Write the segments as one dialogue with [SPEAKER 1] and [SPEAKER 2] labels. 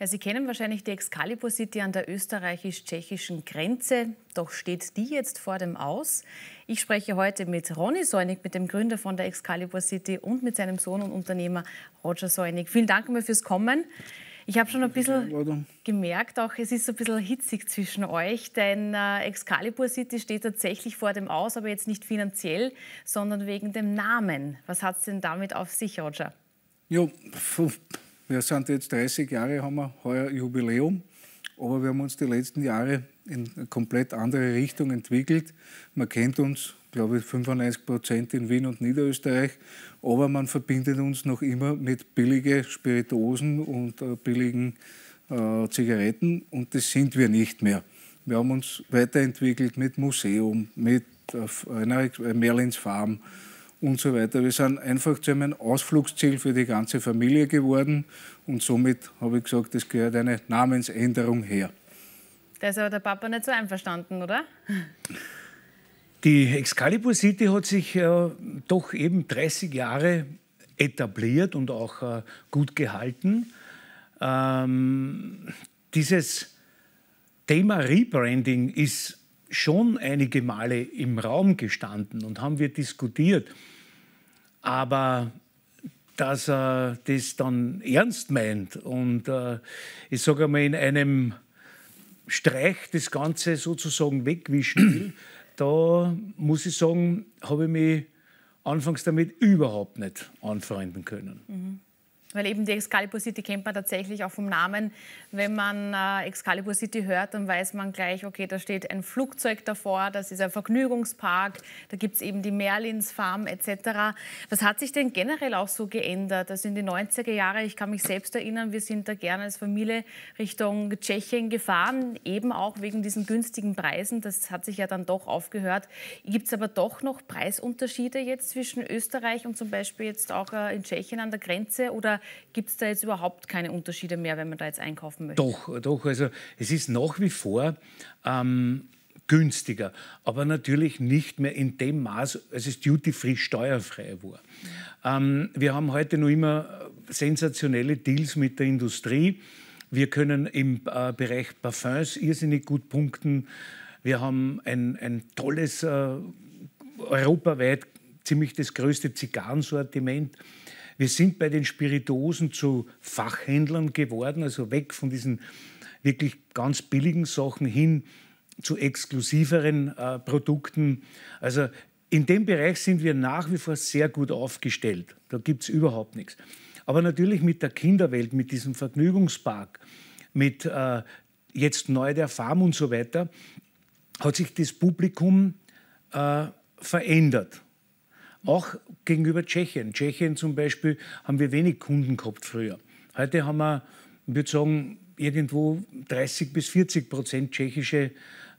[SPEAKER 1] Ja, Sie kennen wahrscheinlich die Excalibur City an der österreichisch-tschechischen Grenze, doch steht die jetzt vor dem Aus. Ich spreche heute mit Ronny Säunig, mit dem Gründer von der Excalibur City und mit seinem Sohn und Unternehmer Roger Säunig. Vielen Dank einmal fürs Kommen. Ich habe schon ein bisschen gemerkt, auch es ist so ein bisschen hitzig zwischen euch, denn äh, Excalibur City steht tatsächlich vor dem Aus, aber jetzt nicht finanziell, sondern wegen dem Namen. Was hat es denn damit auf sich, Roger?
[SPEAKER 2] Jo, wir sind jetzt 30 Jahre, haben wir heuer Jubiläum, aber wir haben uns die letzten Jahre in eine komplett andere Richtung entwickelt. Man kennt uns, glaube ich, 95 Prozent in Wien und Niederösterreich, aber man verbindet uns noch immer mit billigen Spirituosen und äh, billigen äh, Zigaretten und das sind wir nicht mehr. Wir haben uns weiterentwickelt mit Museum, mit äh, Merlins Farm, und so weiter. Wir sind einfach zu einem Ausflugsziel für die ganze Familie geworden und somit habe ich gesagt, es gehört eine Namensänderung her.
[SPEAKER 1] Da ist aber der Papa nicht so einverstanden, oder?
[SPEAKER 3] Die Excalibur City hat sich äh, doch eben 30 Jahre etabliert und auch äh, gut gehalten. Ähm, dieses Thema Rebranding ist schon einige Male im Raum gestanden und haben wir diskutiert. Aber dass er das dann ernst meint und äh, ich sage mal in einem Streich das Ganze sozusagen wegwischen will, da muss ich sagen, habe ich mich anfangs damit überhaupt nicht anfreunden können.
[SPEAKER 1] Mhm. Weil eben die Excalibur City kennt man tatsächlich auch vom Namen. Wenn man äh, Excalibur City hört, dann weiß man gleich, okay, da steht ein Flugzeug davor, das ist ein Vergnügungspark, da gibt es eben die Merlins Farm etc. Was hat sich denn generell auch so geändert? Also in die 90er Jahre, ich kann mich selbst erinnern, wir sind da gerne als Familie Richtung Tschechien gefahren, eben auch wegen diesen günstigen Preisen. Das hat sich ja dann doch aufgehört. Gibt es aber doch noch Preisunterschiede jetzt zwischen Österreich und zum Beispiel jetzt auch äh, in Tschechien an der Grenze? Oder gibt es da jetzt überhaupt keine Unterschiede mehr, wenn man da jetzt einkaufen möchte? Doch,
[SPEAKER 3] doch. Also es ist nach wie vor ähm, günstiger, aber natürlich nicht mehr in dem Maß, als es duty-free steuerfrei war. Ähm, wir haben heute noch immer äh, sensationelle Deals mit der Industrie. Wir können im äh, Bereich Parfums irrsinnig gut punkten. Wir haben ein, ein tolles, äh, europaweit ziemlich das größte Zigarrensortiment. Wir sind bei den Spiritosen zu Fachhändlern geworden, also weg von diesen wirklich ganz billigen Sachen hin zu exklusiveren äh, Produkten. Also in dem Bereich sind wir nach wie vor sehr gut aufgestellt. Da gibt es überhaupt nichts. Aber natürlich mit der Kinderwelt, mit diesem Vergnügungspark, mit äh, jetzt neu der Farm und so weiter, hat sich das Publikum äh, verändert. Auch gegenüber Tschechien. Tschechien zum Beispiel haben wir wenig Kunden gehabt früher. Heute haben wir, ich würde sagen, irgendwo 30 bis 40 Prozent tschechische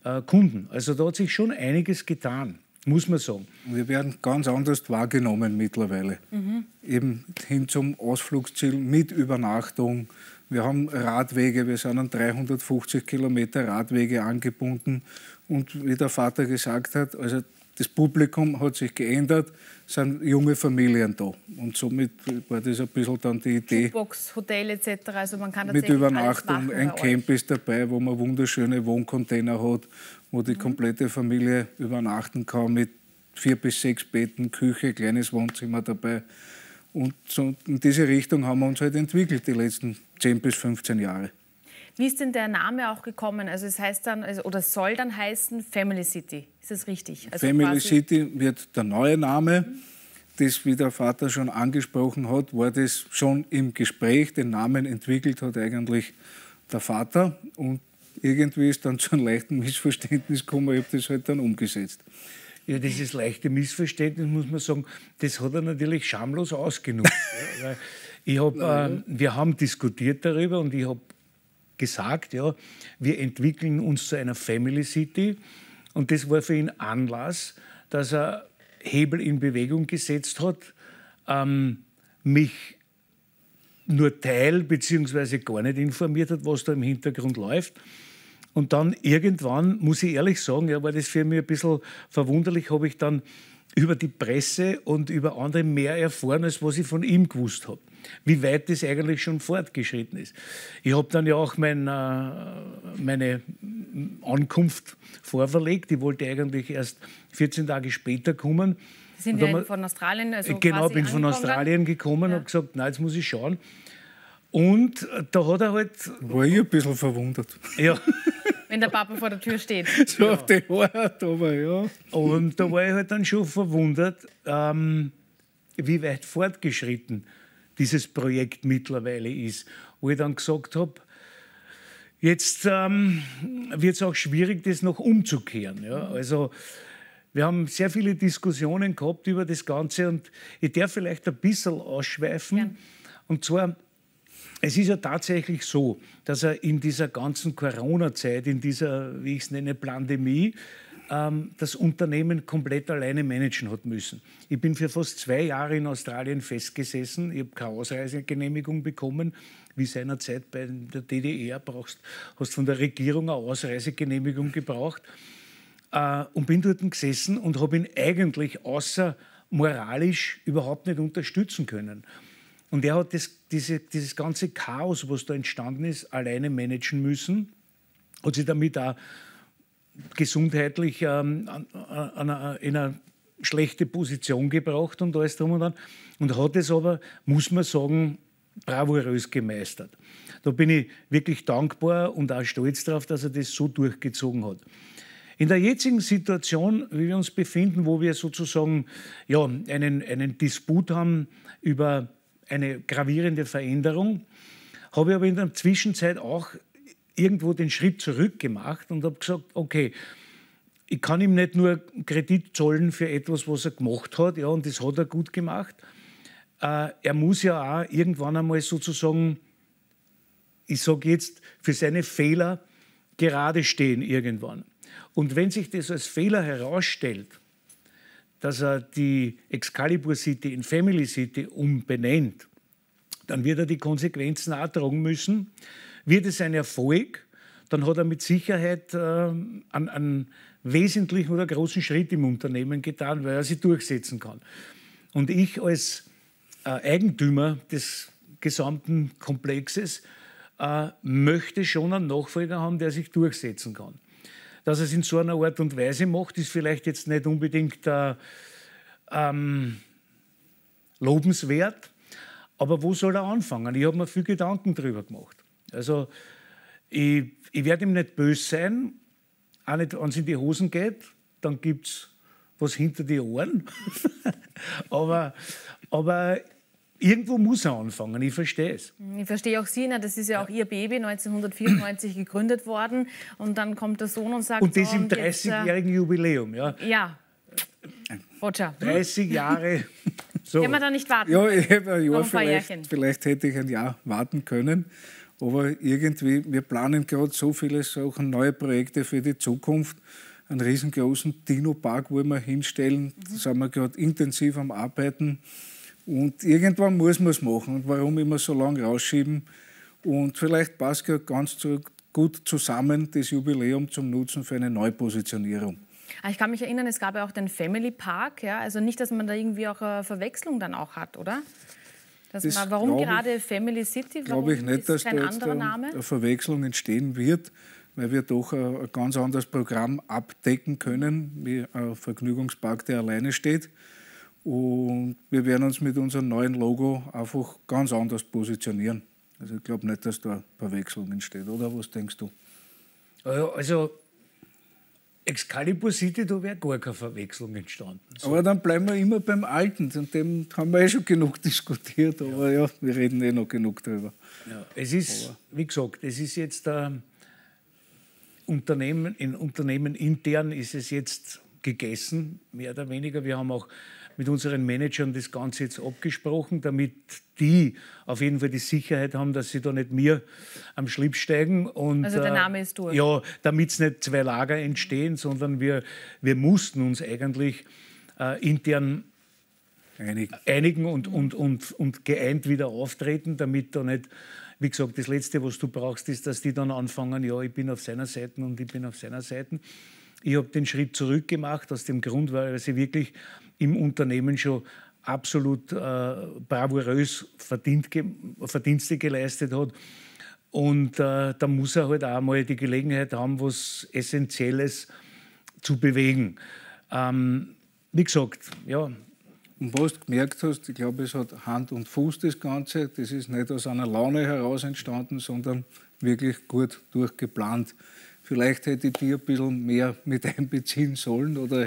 [SPEAKER 3] äh, Kunden. Also da hat sich
[SPEAKER 2] schon einiges getan, muss man sagen. Wir werden ganz anders wahrgenommen mittlerweile. Mhm. Eben hin zum Ausflugsziel mit Übernachtung. Wir haben Radwege, wir sind an 350 Kilometer Radwege angebunden. Und wie der Vater gesagt hat, also das Publikum hat sich geändert, sind junge Familien da. Und somit war das ein bisschen dann die Idee.
[SPEAKER 1] Box, Hotel etc. Also man kann mit Übernachtung. ein
[SPEAKER 2] Camp ist dabei, wo man wunderschöne Wohncontainer hat, wo die mhm. komplette Familie übernachten kann mit vier bis sechs Betten, Küche, kleines Wohnzimmer dabei. Und so in diese Richtung haben wir uns halt entwickelt die letzten 10 bis 15 Jahre.
[SPEAKER 1] Wie ist denn der Name auch gekommen? Also es heißt dann also, oder soll dann heißen Family City. Ist das richtig? Also Family
[SPEAKER 2] City wird der neue Name. Das, wie der Vater schon angesprochen hat, war das schon im Gespräch. Den Namen entwickelt hat eigentlich der Vater und irgendwie ist dann zu einem leichten Missverständnis gekommen. Ich habe das halt dann umgesetzt. Ja, dieses leichte Missverständnis, muss man sagen, das hat er natürlich
[SPEAKER 3] schamlos ausgenutzt. ich hab, äh, wir haben diskutiert darüber und ich habe gesagt, ja, wir entwickeln uns zu einer Family City. Und das war für ihn Anlass, dass er Hebel in Bewegung gesetzt hat, ähm, mich nur teil bzw. gar nicht informiert hat, was da im Hintergrund läuft. Und dann irgendwann, muss ich ehrlich sagen, ja, war das für mich ein bisschen verwunderlich, habe ich dann über die Presse und über andere mehr erfahren, als was ich von ihm gewusst habe wie weit das eigentlich schon fortgeschritten ist. Ich habe dann ja auch mein, äh, meine Ankunft vorverlegt. Ich wollte eigentlich erst 14 Tage später kommen. sind wir von
[SPEAKER 1] Australien? Also genau, bin von Australien
[SPEAKER 3] gekommen und ja. habe gesagt, na, jetzt muss ich schauen. Und da hat er halt. War
[SPEAKER 2] ich ein bisschen verwundert.
[SPEAKER 3] Ja.
[SPEAKER 1] Wenn der Papa vor der Tür steht. So
[SPEAKER 3] auf die Haare, aber ja. Und da war ich halt dann schon verwundert, ähm, wie weit fortgeschritten dieses Projekt mittlerweile ist. Wo ich dann gesagt habe, jetzt ähm, wird es auch schwierig, das noch umzukehren. Ja? Also wir haben sehr viele Diskussionen gehabt über das Ganze und ich darf vielleicht ein bisschen ausschweifen. Ja. Und zwar, es ist ja tatsächlich so, dass er in dieser ganzen Corona-Zeit, in dieser, wie ich es nenne, Pandemie, ähm, das Unternehmen komplett alleine managen hat müssen. Ich bin für fast zwei Jahre in Australien festgesessen. Ich habe keine Ausreisegenehmigung bekommen. Wie seinerzeit bei der DDR e brauchst, hast von der Regierung eine Ausreisegenehmigung gebraucht. Äh, und bin dort gesessen und habe ihn eigentlich außer moralisch überhaupt nicht unterstützen können. Und er hat das, diese, dieses ganze Chaos, was da entstanden ist, alleine managen müssen. Hat sich damit auch gesundheitlich ähm, an, an, an, in einer schlechte Position gebracht und alles drum und dran. Und hat es aber, muss man sagen, bravourös gemeistert. Da bin ich wirklich dankbar und auch stolz darauf, dass er das so durchgezogen hat. In der jetzigen Situation, wie wir uns befinden, wo wir sozusagen ja, einen, einen Disput haben über eine gravierende Veränderung, habe ich aber in der Zwischenzeit auch irgendwo den Schritt zurück gemacht und habe gesagt, okay, ich kann ihm nicht nur Kredit zollen für etwas, was er gemacht hat, ja, und das hat er gut gemacht. Äh, er muss ja auch irgendwann einmal sozusagen, ich sage jetzt, für seine Fehler gerade stehen irgendwann. Und wenn sich das als Fehler herausstellt, dass er die Excalibur City in Family City umbenennt, dann wird er die Konsequenzen auch tragen müssen. Wird es ein Erfolg, dann hat er mit Sicherheit äh, einen, einen wesentlichen oder großen Schritt im Unternehmen getan, weil er sich durchsetzen kann. Und ich als äh, Eigentümer des gesamten Komplexes äh, möchte schon einen Nachfolger haben, der sich durchsetzen kann. Dass er es in so einer Art und Weise macht, ist vielleicht jetzt nicht unbedingt äh, ähm, lobenswert, aber wo soll er anfangen? Ich habe mir viel Gedanken darüber gemacht. Also ich, ich werde ihm nicht böse sein, auch nicht, wenn es in die Hosen geht, dann gibt es was hinter die Ohren. aber, aber irgendwo muss er anfangen, ich verstehe es.
[SPEAKER 1] Ich verstehe auch Sie, na, das ist ja auch ja. Ihr Baby, 1994 gegründet worden. Und dann kommt der Sohn und sagt... Und das im 30-jährigen
[SPEAKER 3] äh, Jubiläum,
[SPEAKER 2] ja.
[SPEAKER 1] Ja. Roger. 30 hm? Jahre.
[SPEAKER 2] So. Kann man da nicht warten? Ja, ich habe ein Jahr, ein vielleicht, vielleicht hätte ich ein Jahr warten können. Aber irgendwie, wir planen gerade so viele Sachen, neue Projekte für die Zukunft. Einen riesengroßen Dino-Park wollen wir hinstellen. Mhm. Da sind wir gerade intensiv am Arbeiten. Und irgendwann muss man es machen. Und warum immer so lange rausschieben? Und vielleicht passt ja ganz zurück, gut zusammen das Jubiläum zum Nutzen für eine Neupositionierung.
[SPEAKER 1] Ah, ich kann mich erinnern, es gab ja auch den Family Park. Ja? Also nicht, dass man da irgendwie auch eine äh, Verwechslung dann auch hat, oder?
[SPEAKER 2] Das das mal, warum gerade
[SPEAKER 1] ich, Family City? Glaube ich nicht, dass da jetzt eine
[SPEAKER 2] Verwechslung entstehen wird, weil wir doch ein ganz anderes Programm abdecken können, wie ein Vergnügungspark, der alleine steht. Und wir werden uns mit unserem neuen Logo einfach ganz anders positionieren. Also ich glaube nicht, dass da Verwechslung entsteht, oder? Was denkst du?
[SPEAKER 3] Ah also Excalibur City, da wäre gar keine Verwechslung entstanden. So.
[SPEAKER 2] Aber dann bleiben wir immer beim Alten, und dem haben wir eh schon genug diskutiert, aber ja, ja wir reden eh noch genug drüber. Ja, es ist, aber. wie gesagt, es
[SPEAKER 3] ist jetzt äh, Unternehmen, in Unternehmen intern ist es jetzt gegessen, mehr oder weniger. Wir haben auch mit unseren Managern das Ganze jetzt abgesprochen, damit die auf jeden Fall die Sicherheit haben, dass sie da nicht mir am Schlipp steigen. Und, also der äh, Name ist durch. Ja, damit es nicht zwei Lager entstehen, sondern wir, wir mussten uns eigentlich äh, intern einigen und, und, und, und geeint wieder auftreten, damit da nicht wie gesagt, das Letzte, was du brauchst, ist, dass die dann anfangen, ja, ich bin auf seiner Seite und ich bin auf seiner Seite. Ich habe den Schritt zurück gemacht, aus dem Grund, weil sie wirklich im Unternehmen schon absolut äh, bravourös Verdienste geleistet hat. Und äh, da muss er halt auch mal die Gelegenheit haben, was Essentielles zu bewegen.
[SPEAKER 2] Ähm, wie gesagt, ja. Und was du gemerkt hast, ich glaube, es hat Hand und Fuß das Ganze. Das ist nicht aus einer Laune heraus entstanden, sondern wirklich gut durchgeplant. Vielleicht hätte ich die ein bisschen mehr mit einbeziehen sollen oder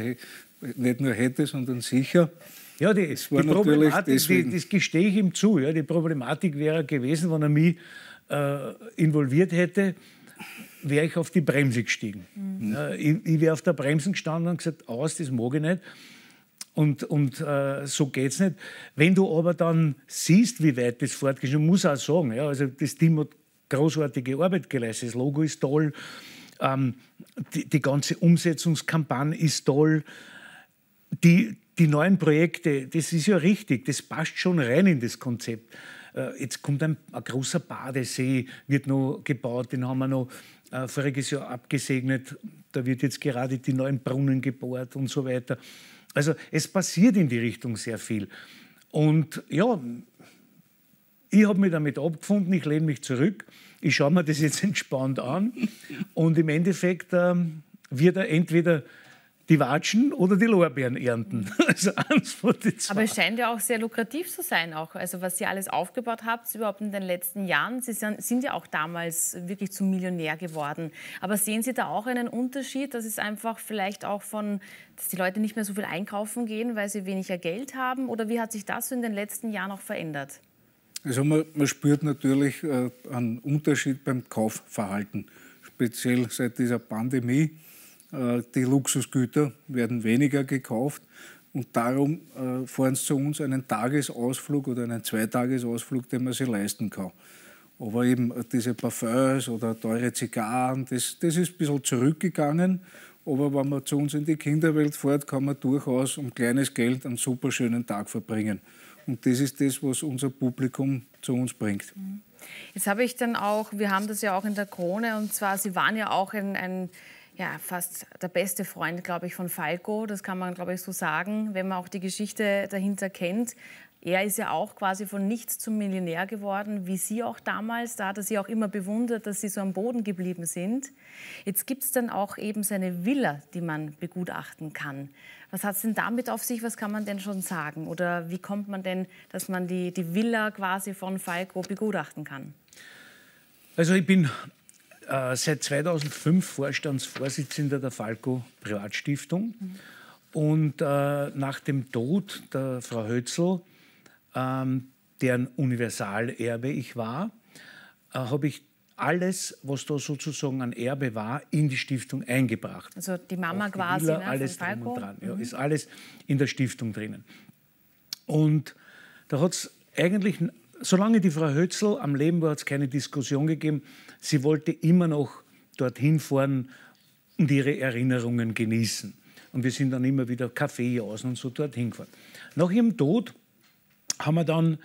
[SPEAKER 2] nicht nur hätte, sondern sicher. Ja, die, das, die Problematik, die, das
[SPEAKER 3] gestehe ich ihm zu. Ja, die Problematik wäre gewesen, wenn er mich äh, involviert hätte, wäre ich auf die Bremse gestiegen. Mhm. Äh, ich, ich wäre auf der Bremse gestanden und gesagt, aus, das mag ich nicht. Und, und äh, so geht's nicht. Wenn du aber dann siehst, wie weit das fortgeschritten ist, muss auch sagen, ja, also das Team hat großartige Arbeit geleistet, das Logo ist toll, ähm, die, die, ganze Umsetzungskampagne ist toll. Die, die neuen Projekte, das ist ja richtig, das passt schon rein in das Konzept. Äh, jetzt kommt ein, ein, großer Badesee, wird noch gebaut, den haben wir noch äh, voriges Jahr abgesegnet. Da wird jetzt gerade die neuen Brunnen gebohrt und so weiter. Also es passiert in die Richtung sehr viel. Und ja, ich habe mich damit abgefunden, ich lehne mich zurück, ich schaue mir das jetzt entspannt an und im Endeffekt ähm, wird er entweder die Watschen oder die Lorbeeren ernten. Also eins von
[SPEAKER 1] den zwei. Aber es scheint ja auch sehr lukrativ zu sein, auch. Also was ihr alles aufgebaut habt, überhaupt in den letzten Jahren. Sie sind ja auch damals wirklich zum Millionär geworden. Aber sehen Sie da auch einen Unterschied, dass es einfach vielleicht auch von, dass die Leute nicht mehr so viel einkaufen gehen, weil sie weniger Geld haben? Oder wie hat sich das in den letzten Jahren auch verändert?
[SPEAKER 2] Also man, man spürt natürlich äh, einen Unterschied beim Kaufverhalten, speziell seit dieser Pandemie. Äh, die Luxusgüter werden weniger gekauft und darum äh, fahren sie zu uns einen Tagesausflug oder einen Zweitagesausflug, den man sich leisten kann. Aber eben äh, diese Parfums oder teure Zigarren, das, das ist ein bisschen zurückgegangen aber wenn man zu uns in die Kinderwelt fährt, kann man durchaus um kleines Geld einen super schönen Tag verbringen. Und das ist das, was unser Publikum zu uns bringt.
[SPEAKER 1] Jetzt habe ich dann auch, wir haben das ja auch in der Krone, und zwar, Sie waren ja auch in ein ja, fast der beste Freund, glaube ich, von Falco. Das kann man, glaube ich, so sagen, wenn man auch die Geschichte dahinter kennt. Er ist ja auch quasi von nichts zum Millionär geworden, wie Sie auch damals. Da hat er Sie auch immer bewundert, dass Sie so am Boden geblieben sind. Jetzt gibt es dann auch eben seine Villa, die man begutachten kann. Was hat es denn damit auf sich? Was kann man denn schon sagen? Oder wie kommt man denn, dass man die, die Villa quasi von Falco begutachten kann?
[SPEAKER 3] Also ich bin äh, seit 2005 Vorstandsvorsitzender der Falco Privatstiftung. Mhm. Und äh, nach dem Tod der Frau Hötzl ähm, deren Universalerbe ich war, äh, habe ich alles, was da sozusagen an Erbe war, in die Stiftung eingebracht.
[SPEAKER 1] Also die Mama die quasi, Villa, ne, alles drum
[SPEAKER 3] und dran, mhm. ja, ist alles in der Stiftung drinnen. Und da hat es eigentlich, solange die Frau Hötzl am Leben war, hat es keine Diskussion gegeben. Sie wollte immer noch dorthin fahren und ihre Erinnerungen genießen. Und wir sind dann immer wieder Kaffee aus und so dorthin gefahren. Nach ihrem Tod haben wir dann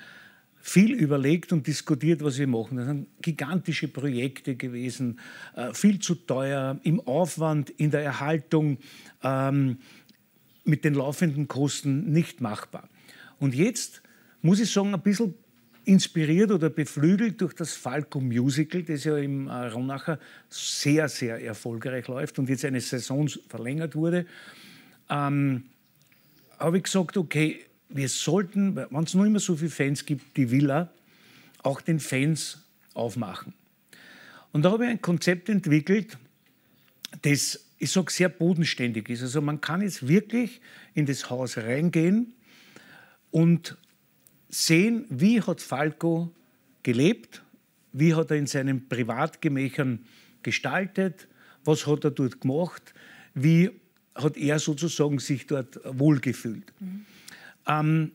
[SPEAKER 3] viel überlegt und diskutiert, was wir machen. Das sind gigantische Projekte gewesen, äh, viel zu teuer im Aufwand, in der Erhaltung, ähm, mit den laufenden Kosten nicht machbar. Und jetzt muss ich sagen, ein bisschen inspiriert oder beflügelt durch das Falco Musical, das ja im äh, Ronacher sehr, sehr erfolgreich läuft und jetzt eine Saison verlängert wurde, ähm, habe ich gesagt, okay, wir sollten, wenn es nur immer so viele Fans gibt, die Villa auch den Fans aufmachen. Und da habe ich ein Konzept entwickelt, das, ich sage, sehr bodenständig ist. Also man kann jetzt wirklich in das Haus reingehen und sehen, wie hat Falco gelebt, wie hat er in seinen Privatgemächern gestaltet, was hat er dort gemacht, wie hat er sozusagen sich dort wohlgefühlt. Mhm. Ähm,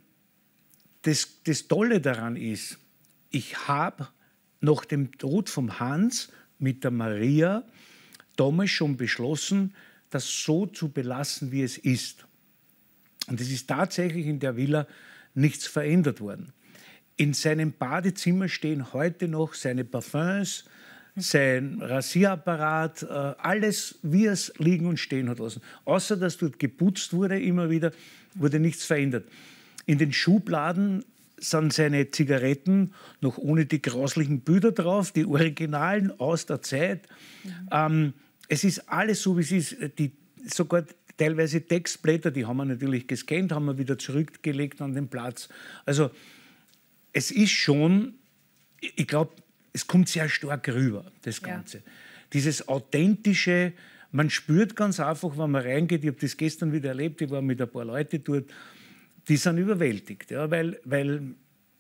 [SPEAKER 3] das, das Tolle daran ist, ich habe nach dem Tod von Hans mit der Maria damals schon beschlossen, das so zu belassen, wie es ist. Und es ist tatsächlich in der Villa nichts verändert worden. In seinem Badezimmer stehen heute noch seine Parfums, sein Rasierapparat, äh, alles, wie es liegen und stehen hat lassen. Außer dass dort geputzt wurde, immer wieder, wurde nichts verändert. In den Schubladen sind seine Zigaretten noch ohne die grauslichen Büder drauf, die Originalen aus der Zeit. Ja. Ähm, es ist alles so, wie es ist. Die, sogar teilweise Textblätter, die haben wir natürlich gescannt, haben wir wieder zurückgelegt an den Platz. Also es ist schon, ich glaube, es kommt sehr stark rüber, das Ganze. Ja. Dieses authentische, man spürt ganz einfach, wenn man reingeht, ich habe das gestern wieder erlebt, ich war mit ein paar Leuten dort, die sind überwältigt, ja, weil, weil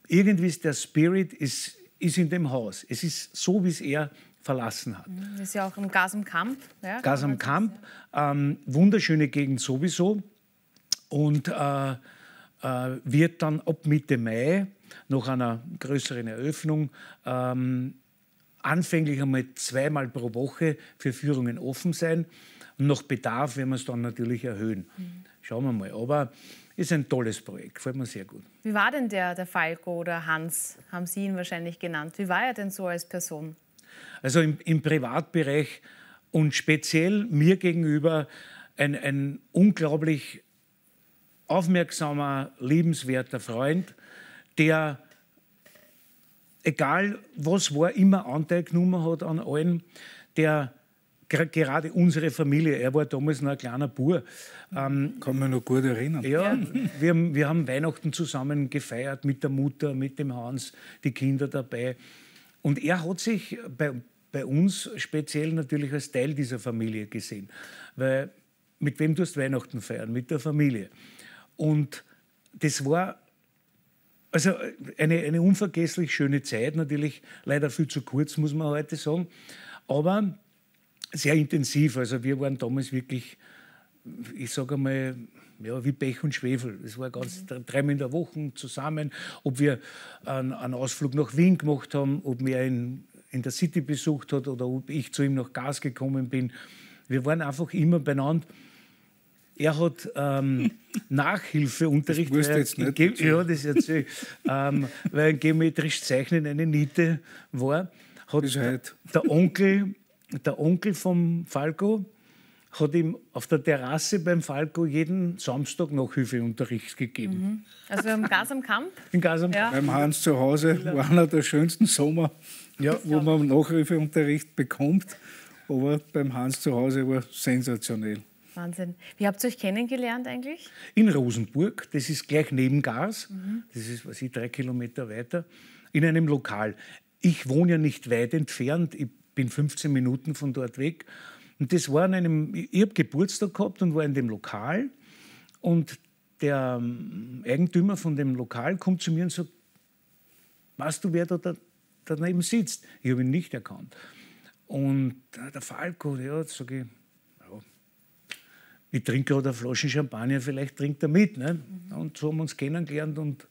[SPEAKER 3] irgendwie ist der Spirit ist, ist in dem Haus. Es ist so, wie es er verlassen hat. Mhm,
[SPEAKER 1] das ist ja auch ein Gas am Kamp. Ja, Gas am
[SPEAKER 3] Kamp, ähm, wunderschöne Gegend sowieso. Und äh, äh, wird dann ab Mitte Mai nach einer größeren Eröffnung ähm, anfänglich einmal zweimal pro Woche für Führungen offen sein. Und nach Bedarf werden wir es dann natürlich erhöhen. Mhm. Schauen wir mal. Aber ist ein tolles Projekt, gefällt mir sehr gut.
[SPEAKER 1] Wie war denn der, der Falco oder Hans, haben Sie ihn wahrscheinlich genannt? Wie war er denn so als Person?
[SPEAKER 3] Also im, im Privatbereich und speziell mir gegenüber ein, ein unglaublich aufmerksamer, liebenswerter Freund, der, egal was war, immer Anteil genommen hat an allem, der gerade unsere Familie, er war damals noch ein kleiner Bur. Ähm, Kann man noch gut erinnern. Ja, wir, wir haben Weihnachten zusammen gefeiert mit der Mutter, mit dem Hans, die Kinder dabei. Und er hat sich bei, bei uns speziell natürlich als Teil dieser Familie gesehen. Weil mit wem tust du Weihnachten feiern? Mit der Familie. Und das war also eine, eine unvergesslich schöne Zeit, natürlich leider viel zu kurz, muss man heute sagen, aber sehr intensiv. Also wir waren damals wirklich, ich sage mal, ja, wie Pech und Schwefel. Es war ganz mhm. dreimal in der Woche zusammen, ob wir einen, einen Ausflug nach Wien gemacht haben, ob wir ihn in der City besucht hat oder ob ich zu ihm nach Gas gekommen bin. Wir waren einfach immer beieinander er hat ähm, Nachhilfeunterricht. Das weil, jetzt nicht Ge ja, das erzähle ähm, weil ein geometrisches Zeichnen eine Niete war. Hat der, der, Onkel, der Onkel vom Falco hat ihm auf der Terrasse beim Falco
[SPEAKER 2] jeden Samstag Nachhilfeunterricht gegeben. Mhm.
[SPEAKER 1] Also im Gas am Kamp?
[SPEAKER 2] Im Gas am Kamp. Ja. Beim Hans zu Hause war einer der schönsten Sommer, ja, wo man Nachhilfeunterricht bekommt. Aber beim Hans zu Hause war sensationell.
[SPEAKER 1] Wahnsinn. Wie habt ihr euch kennengelernt eigentlich?
[SPEAKER 2] In Rosenburg, das ist gleich neben Gars, mhm. das ist, was ich, drei Kilometer
[SPEAKER 3] weiter, in einem Lokal. Ich wohne ja nicht weit entfernt, ich bin 15 Minuten von dort weg. Und das war an einem, ich habe Geburtstag gehabt und war in dem Lokal. Und der ähm, Eigentümer von dem Lokal kommt zu mir und sagt, weißt du, wer da, da daneben sitzt? Ich habe ihn nicht erkannt. Und äh, der Falco, ja, sage ich, ich trinke gerade eine Flasche Champagner, vielleicht trinkt er mit. Ne? Und so haben wir uns kennengelernt und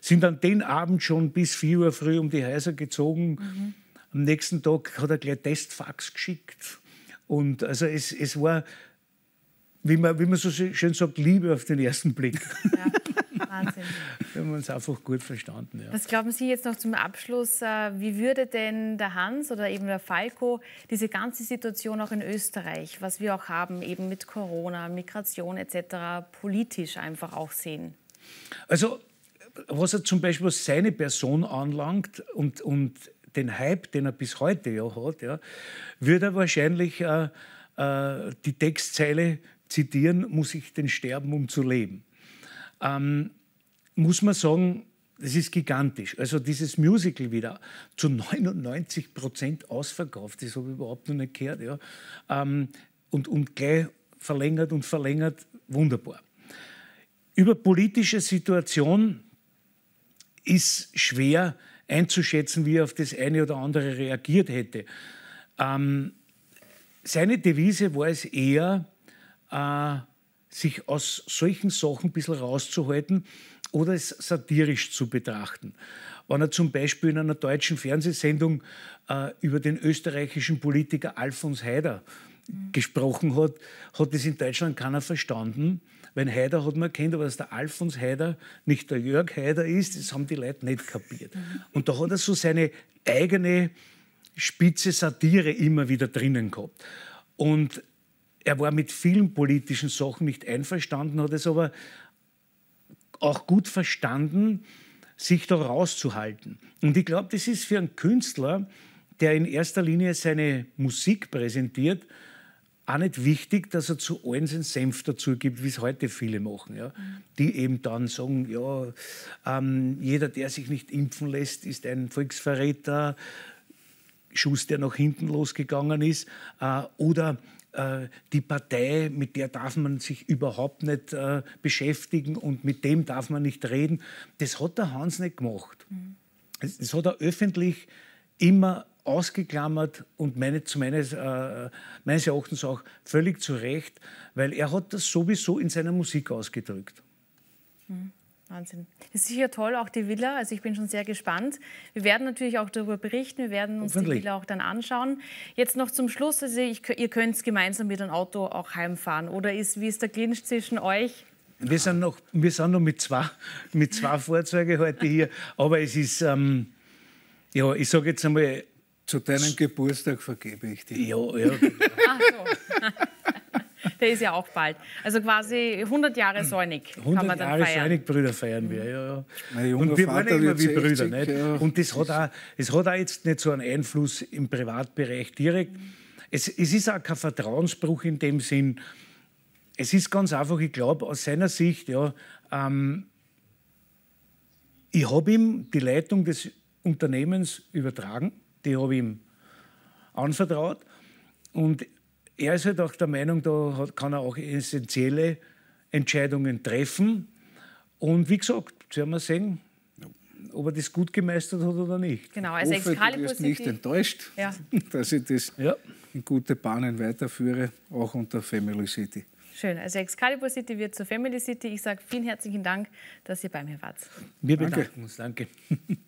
[SPEAKER 3] sind dann den Abend schon bis 4 Uhr früh um die Häuser gezogen. Mhm. Am nächsten Tag hat er gleich Testfax geschickt. Und also es, es war, wie man, wie man so schön sagt, Liebe auf den ersten Blick. Ja. Wahnsinn. Wir haben uns einfach gut verstanden. Ja. Was
[SPEAKER 1] glauben Sie jetzt noch zum Abschluss? Äh, wie würde denn der Hans oder eben der Falco diese ganze Situation auch in Österreich, was wir auch haben, eben mit Corona, Migration etc., politisch einfach auch sehen?
[SPEAKER 3] Also, was er zum Beispiel seine Person anlangt und, und den Hype, den er bis heute ja hat, ja, würde er wahrscheinlich äh, äh, die Textzeile zitieren, muss ich denn sterben, um zu leben. Ähm, muss man sagen, das ist gigantisch. Also dieses Musical wieder zu 99 Prozent ausverkauft, das habe ich überhaupt noch nicht gehört. Ja. Ähm, und, und gleich verlängert und verlängert, wunderbar. Über politische Situation ist schwer einzuschätzen, wie er auf das eine oder andere reagiert hätte. Ähm, seine Devise war es eher, äh, sich aus solchen Sachen ein bisschen rauszuhalten oder es satirisch zu betrachten. Wenn er zum Beispiel in einer deutschen Fernsehsendung äh, über den österreichischen Politiker Alfons Haider mhm. gesprochen hat, hat das in Deutschland keiner verstanden. Wenn Haider hat man kennt, aber dass der Alfons Haider nicht der Jörg Haider ist, das haben die Leute nicht kapiert. Mhm. Und da hat er so seine eigene spitze Satire immer wieder drinnen gehabt. Und er war mit vielen politischen Sachen nicht einverstanden, hat es aber auch gut verstanden, sich da rauszuhalten. Und ich glaube, das ist für einen Künstler, der in erster Linie seine Musik präsentiert, auch nicht wichtig, dass er zu allen seinen Senf dazu gibt, wie es heute viele machen. Ja? Mhm. Die eben dann sagen, ja, ähm, jeder, der sich nicht impfen lässt, ist ein Volksverräter, Schuss, der nach hinten losgegangen ist. Äh, oder äh, die Partei, mit der darf man sich überhaupt nicht äh, beschäftigen und mit dem darf man nicht reden. Das hat der Hans nicht gemacht. Mhm. Das, das, hat er öffentlich immer ausgeklammert und meine, zu meines, äh, meines Erachtens auch völlig zu Recht, weil er hat das sowieso in seiner Musik ausgedrückt.
[SPEAKER 1] Mhm. Wahnsinn. Es ist sicher toll, auch die Villa. Also ich bin schon sehr gespannt. Wir werden natürlich auch darüber berichten. Wir werden uns die Villa auch dann anschauen. Jetzt noch zum Schluss. Also ich, ihr könnt gemeinsam mit dem Auto auch heimfahren. Oder ist, wie ist der Clinch zwischen euch?
[SPEAKER 3] Wir sind noch, wir sind noch mit zwei, mit zwei Fahrzeugen heute hier. Aber es ist, ähm, ja, ich sage jetzt einmal... Zu deinem Geburtstag vergebe ich dir. Ja, ja. Genau. Ach
[SPEAKER 1] so. Der ist ja auch bald. Also quasi 100 Jahre Säunig. 100 Jahre feiern.
[SPEAKER 3] Säunig-Brüder feiern wir, ja. ja. und wir waren immer wie Brüder. 60, nicht? Ja. Und das hat, auch, das hat auch jetzt nicht so einen Einfluss im Privatbereich direkt. Es, es ist auch kein Vertrauensbruch in dem Sinn. Es ist ganz einfach, ich glaube, aus seiner Sicht, ja, ähm, ich habe ihm die Leitung des Unternehmens übertragen, die habe ich ihm anvertraut. Und er ist halt auch der Meinung, da kann er auch essentielle Entscheidungen treffen. Und wie gesagt, werden wir sehen, ob er das
[SPEAKER 2] gut gemeistert hat oder nicht. Genau, also ich hoffe, Excalibur du wirst nicht enttäuscht, ja. dass ich das ja. in gute Bahnen weiterführe, auch unter Family City.
[SPEAKER 1] Schön, also Excalibur City wird zur Family City. Ich sage vielen herzlichen Dank, dass ihr bei mir wart.
[SPEAKER 2] Wir bedanken danke. uns, danke.